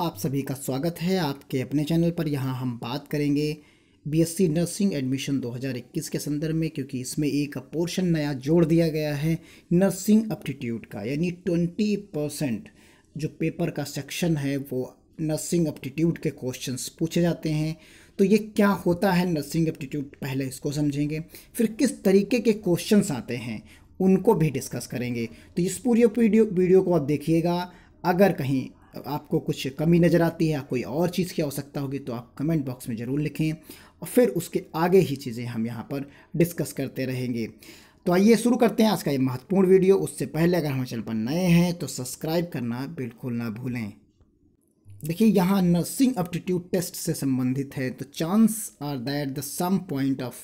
आप सभी का स्वागत है आपके अपने चैनल पर यहाँ हम बात करेंगे बीएससी नर्सिंग एडमिशन 2021 के संदर्भ में क्योंकि इसमें एक पोर्शन नया जोड़ दिया गया है नर्सिंग अप्टीट्यूड का यानी 20 परसेंट जो पेपर का सेक्शन है वो नर्सिंग अप्टीट्यूड के क्वेश्चंस पूछे जाते हैं तो ये क्या होता है नर्सिंग अप्टीट्यूड पहले इसको समझेंगे फिर किस तरीके के क्वेश्चन आते हैं उनको भी डिस्कस करेंगे तो इस पूरी वीडियो वीडियो को आप देखिएगा अगर कहीं आपको कुछ कमी नज़र आती है या कोई और चीज़ की आवश्यकता होगी तो आप कमेंट बॉक्स में ज़रूर लिखें और फिर उसके आगे ही चीज़ें हम यहाँ पर डिस्कस करते रहेंगे तो आइए शुरू करते हैं आज का ये महत्वपूर्ण वीडियो उससे पहले अगर हमारे चैनल पर नए हैं तो सब्सक्राइब करना बिल्कुल ना भूलें देखिए यहाँ नर्सिंग अप्टीट्यूड टेस्ट से संबंधित है तो chance are that the some point of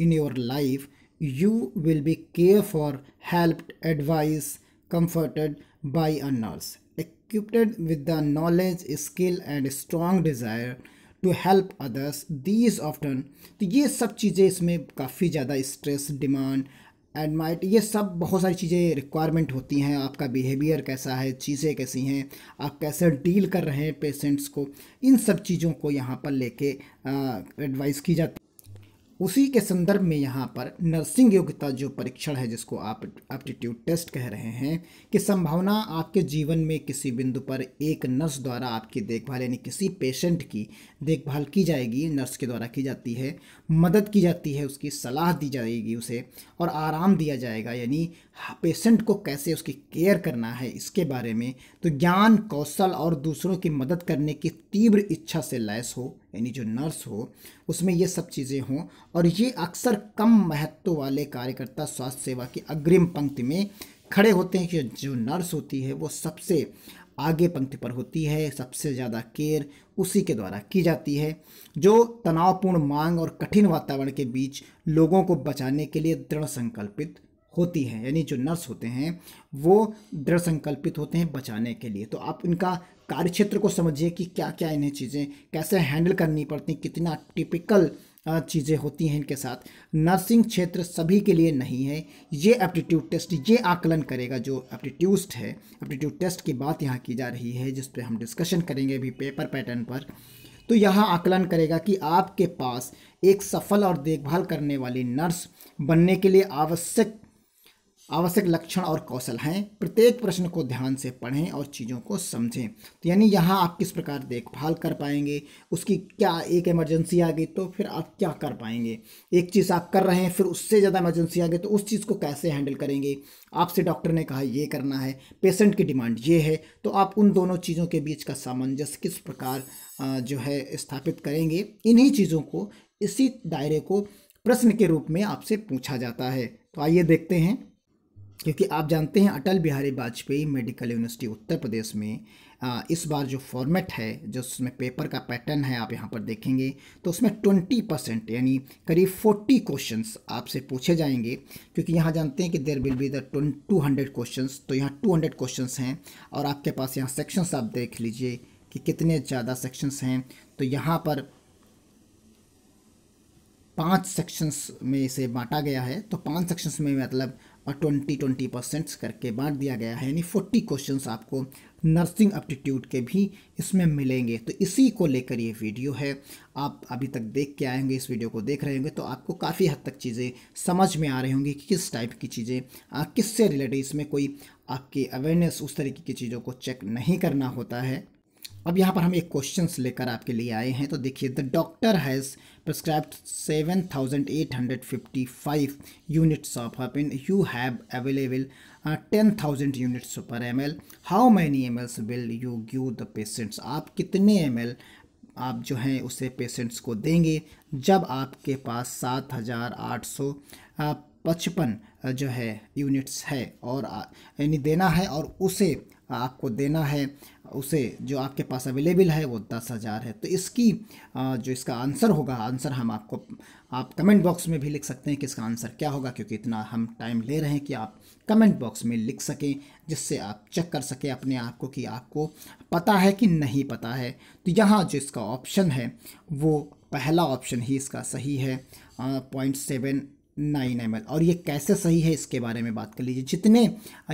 in your life you will be care for helped advice comforted by a nurse equipped with the knowledge, skill and strong desire to help others these often तो ये सब चीज़ें इसमें काफ़ी ज़्यादा stress demand and might ये सब बहुत सारी चीज़ें रिक्वायरमेंट होती हैं आपका बिहेवियर कैसा है चीज़ें कैसी हैं आप कैसे डील कर रहे हैं पेशेंट्स को इन सब चीज़ों को यहाँ पर लेके एडवाइस की जाती उसी के संदर्भ में यहाँ पर नर्सिंग योग्यता जो परीक्षण है जिसको आप एप्टीट्यूड टेस्ट कह रहे हैं कि संभावना आपके जीवन में किसी बिंदु पर एक नर्स द्वारा आपकी देखभाल यानी किसी पेशेंट की देखभाल की जाएगी नर्स के द्वारा की जाती है मदद की जाती है उसकी सलाह दी जाएगी उसे और आराम दिया जाएगा यानी पेशेंट को कैसे उसकी केयर करना है इसके बारे में तो ज्ञान कौशल और दूसरों की मदद करने की तीव्र इच्छा से लैस हो यानी जो नर्स हो उसमें ये सब चीज़ें हों और ये अक्सर कम महत्व वाले कार्यकर्ता स्वास्थ्य सेवा की अग्रिम पंक्ति में खड़े होते हैं कि जो नर्स होती है वो सबसे आगे पंक्ति पर होती है सबसे ज़्यादा केयर उसी के द्वारा की जाती है जो तनावपूर्ण मांग और कठिन वातावरण के बीच लोगों को बचाने के लिए दृढ़ संकल्पित होती हैं यानी जो नर्स होते हैं वो दृढ़ संकल्पित होते हैं बचाने के लिए तो आप इनका कार्य क्षेत्र को समझिए कि क्या क्या इन्हें चीज़ें कैसे हैंडल करनी पड़ती कितना टिपिकल चीज़ें होती हैं इनके साथ नर्सिंग क्षेत्र सभी के लिए नहीं है ये एप्टीट्यूड टेस्ट ये आकलन करेगा जो एप्टीट्यूस्ट है एप्टीट्यूड टेस्ट की बात यहाँ की जा रही है जिस पर हम डिस्कशन करेंगे अभी पेपर पैटर्न पर तो यहाँ आकलन करेगा कि आपके पास एक सफल और देखभाल करने वाली नर्स बनने के लिए आवश्यक आवश्यक लक्षण और कौशल हैं प्रत्येक प्रश्न को ध्यान से पढ़ें और चीज़ों को समझें तो यानी यहाँ आप किस प्रकार देखभाल कर पाएंगे उसकी क्या एक इमरजेंसी आ गई तो फिर आप क्या कर पाएंगे एक चीज़ आप कर रहे हैं फिर उससे ज़्यादा इमरजेंसी आ गई तो उस चीज़ को कैसे हैंडल करेंगे आपसे डॉक्टर ने कहा ये करना है पेशेंट की डिमांड ये है तो आप उन दोनों चीज़ों के बीच का सामंजस्य किस प्रकार जो है स्थापित करेंगे इन्हीं चीज़ों को इसी दायरे को प्रश्न के रूप में आपसे पूछा जाता है तो आइए देखते हैं क्योंकि आप जानते हैं अटल बिहारी वाजपेयी मेडिकल यूनिवर्सिटी उत्तर प्रदेश में इस बार जो फॉर्मेट है जो उसमें पेपर का पैटर्न है आप यहाँ पर देखेंगे तो उसमें ट्वेंटी परसेंट यानी करीब फोर्टी क्वेश्चंस आपसे पूछे जाएंगे क्योंकि यहाँ जानते हैं कि there will be the two hundred question तो यहाँ टू हंड्रेड क्वेश्चन हैं और आपके पास यहाँ सेक्शंस आप देख लीजिए कि कितने ज़्यादा सेक्शंस हैं तो यहाँ पर पाँच सेक्शंस में इसे बांटा गया है तो पाँच सेक्शंस में मतलब और ट्वेंटी ट्वेंटी परसेंट करके बांट दिया गया है यानी फोर्टी क्वेश्चन आपको नर्सिंग एप्टीट्यूड के भी इसमें मिलेंगे तो इसी को लेकर ये वीडियो है आप अभी तक देख के आए होंगे इस वीडियो को देख रहे होंगे तो आपको काफ़ी हद तक चीज़ें समझ में आ रही होंगी कि किस टाइप की चीज़ें किससे रिलेटेड इसमें कोई आपकी अवेयरनेस उस तरीके की चीज़ों को चेक नहीं करना होता है अब यहाँ पर हम एक क्वेश्चन लेकर आपके लिए आए हैं तो देखिए the doctor has prescribe seven thousand eight hundred fifty five units of heparin you have available ten thousand units per M L how many M Ls will you give the patients आप कितने M L आप जो हैं उसे patients को देंगे जब आपके पास सात हज़ार आठ सौ uh, पचपन uh, जो है यूनिट्स है और uh, यानी देना है और उसे आपको देना है उसे जो आपके पास अवेलेबल है वो दस हज़ार है तो इसकी जो इसका आंसर होगा आंसर हम आपको आप कमेंट बॉक्स में भी लिख सकते हैं कि इसका आंसर क्या होगा क्योंकि इतना हम टाइम ले रहे हैं कि आप कमेंट बॉक्स में लिख सकें जिससे आप चेक कर सकें अपने आप को कि आपको पता है कि नहीं पता है तो यहाँ जो इसका ऑप्शन है वो पहला ऑप्शन ही इसका सही है पॉइंट सेवन नाइन एम और ये कैसे सही है इसके बारे में बात कर लीजिए जितने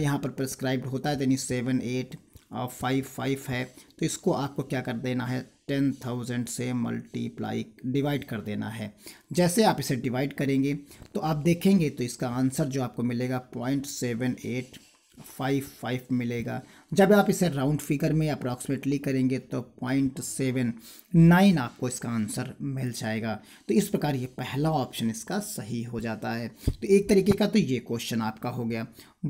यहाँ पर प्रिस्क्राइब होता है यानी सेवन एट फाइव फाइव है तो इसको आपको क्या कर देना है टेन थाउजेंड से मल्टीप्लाई डिवाइड कर देना है जैसे आप इसे डिवाइड करेंगे तो आप देखेंगे तो इसका आंसर जो आपको मिलेगा point seven eight five five मिलेगा जब आप इसे राउंड फिगर में अप्रॉक्सीमेटली करेंगे तो पॉइंट सेवन नाइन आपको इसका आंसर मिल जाएगा तो इस प्रकार ये पहला ऑप्शन इसका सही हो जाता है तो एक तरीके का तो ये क्वेश्चन आपका हो गया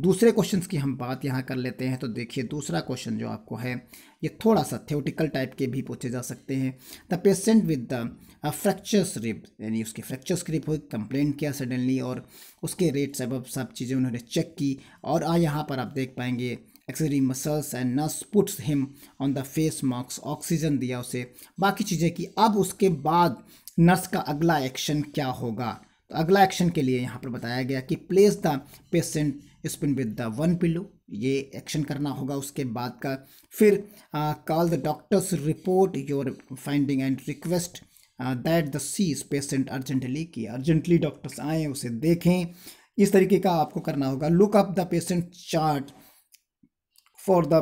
दूसरे क्वेश्चन की हम बात यहाँ कर लेते हैं तो देखिए दूसरा क्वेश्चन जो आपको है ये थोड़ा सा थियोटिकल टाइप के भी पूछे जा सकते हैं the patient with the fractures rib यानी उसकी फ्रैक्चर्स रिप हुई कंप्लेंट किया सडनली और उसके रेट्स अब सब चीज़ें उन्होंने चेक की और आ यहाँ पर आप देख पाएंगे accessory muscles and nurse puts him on the face mask oxygen दिया उसे बाकी चीज़ें कि अब उसके बाद नर्स का अगला एक्शन क्या होगा तो अगला एक्शन के लिए यहाँ पर बताया गया कि place the patient supine with the one pillow ये एक्शन करना होगा उसके बाद का फिर call the doctors report your finding and request that the sees patient urgently कि अर्जेंटली डॉक्टर्स आएँ उसे देखें इस तरीके का आपको करना होगा look up the patient chart for the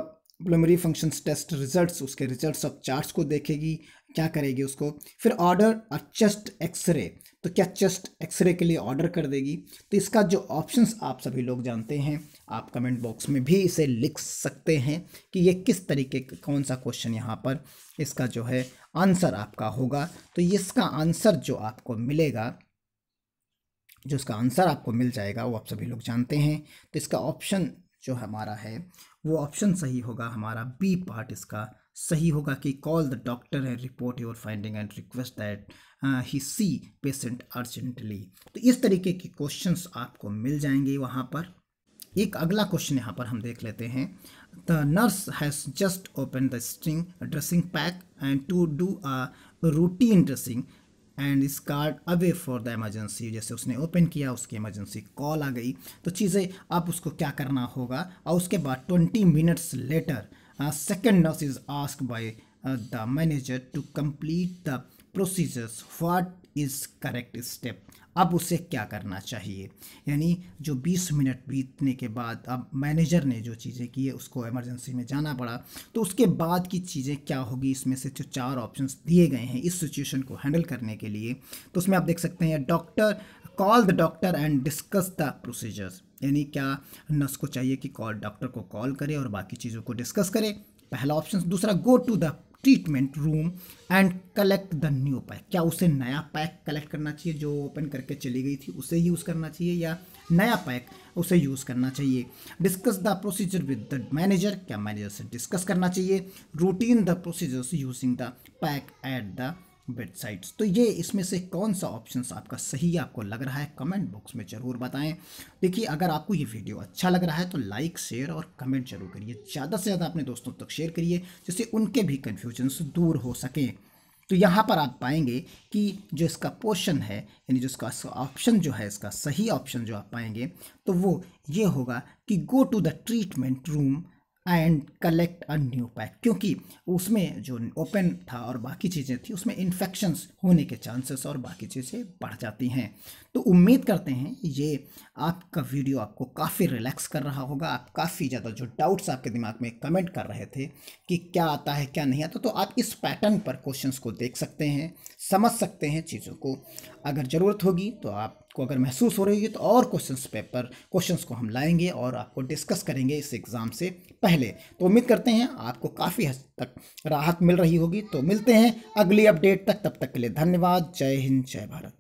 pulmonary functions test results उसके रिजल्ट्स ऑफ चार्ट्स को देखेगी क्या करेगी उसको फिर ऑर्डर और चेस्ट एक्सरे तो क्या चेस्ट एक्सरे के लिए ऑर्डर कर देगी तो इसका जो ऑप्शंस आप सभी लोग जानते हैं आप कमेंट बॉक्स में भी इसे लिख सकते हैं कि ये किस तरीके कौन सा क्वेश्चन यहाँ पर इसका जो है आंसर आपका होगा तो इसका आंसर जो आपको मिलेगा जो इसका आंसर आपको मिल जाएगा वो आप सभी लोग जानते हैं तो इसका ऑप्शन जो हमारा है वो ऑप्शन सही होगा हमारा बी पार्ट इसका सही होगा कि call the doctor and report your finding and request that he see patient urgently तो इस तरीके के क्वेश्चंस आपको मिल जाएंगे वहाँ पर एक अगला क्वेश्चन यहाँ पर हम देख लेते हैं the nurse has just open the sterile dressing pack and to do a routine dressing and is called away for the emergency जैसे उसने ओपन किया उसकी इमरजेंसी कॉल आ गई तो चीज़ें अब उसको क्या करना होगा और उसके बाद twenty minutes later second nurse is ask by the manager to complete the procedures what is correct step अब उसे क्या करना चाहिए यानी जो 20 मिनट बीतने के बाद अब मैनेजर ने जो चीज़ें की है उसको एमरजेंसी में जाना पड़ा तो उसके बाद की चीज़ें क्या होगी इसमें से जो चार ऑप्शंस दिए गए हैं इस सिचुएशन को हैंडल करने के लिए तो उसमें आप देख सकते हैं doctor call the doctor and discuss the procedures यानी क्या नर्स को चाहिए कि कॉल डॉक्टर को कॉल करे और बाकी चीज़ों को डिस्कस करे पहला ऑप्शन दूसरा go to the treatment room and collect the new pack क्या उसे नया पैक कलेक्ट करना चाहिए जो ओपन करके चली गई थी उसे यूज़ करना चाहिए या नया पैक उसे यूज़ करना चाहिए discuss the procedure with the manager क्या मैनेजर से डिस्कस करना चाहिए routine the procedures using the pack at the bedside तो ये इसमें से कौन सा ऑप्शन आपका सही आपको लग रहा है कमेंट बॉक्स में ज़रूर बताएं देखिए अगर आपको ये वीडियो अच्छा लग रहा है तो लाइक शेयर और कमेंट जरूर करिए ज़्यादा से ज़्यादा अपने दोस्तों तक शेयर करिए जिससे उनके भी कन्फ्यूजन्स दूर हो सकें तो यहाँ पर आप पाएंगे कि जो इसका पोर्शन है यानी जो इसका ऑप्शन जो है इसका सही ऑप्शन जो आप पाएंगे तो वो ये होगा कि go to the treatment room and collect a new pack क्योंकि उसमें जो ओपन था और बाकी चीज़ें थी उसमें इन्फेक्शंस होने के चांसेस और बाकी चीज़ें बढ़ जाती हैं तो उम्मीद करते हैं ये आपका वीडियो आपको काफ़ी रिलैक्स कर रहा होगा आप काफ़ी ज़्यादा जो डाउट्स आपके दिमाग में कमेंट कर रहे थे कि क्या आता है क्या नहीं आता तो आप इस पैटर्न पर क्वेश्चन को देख सकते हैं समझ सकते हैं चीज़ों को अगर ज़रूरत होगी तो आपको अगर महसूस हो रही है तो और क्वेश्चंस पेपर क्वेश्चंस को हम लाएंगे और आपको डिस्कस करेंगे इस एग्ज़ाम से पहले तो उम्मीद करते हैं आपको काफ़ी हद तक राहत मिल रही होगी तो मिलते हैं अगली अपडेट तक तब तक के लिए धन्यवाद जय हिंद जय भारत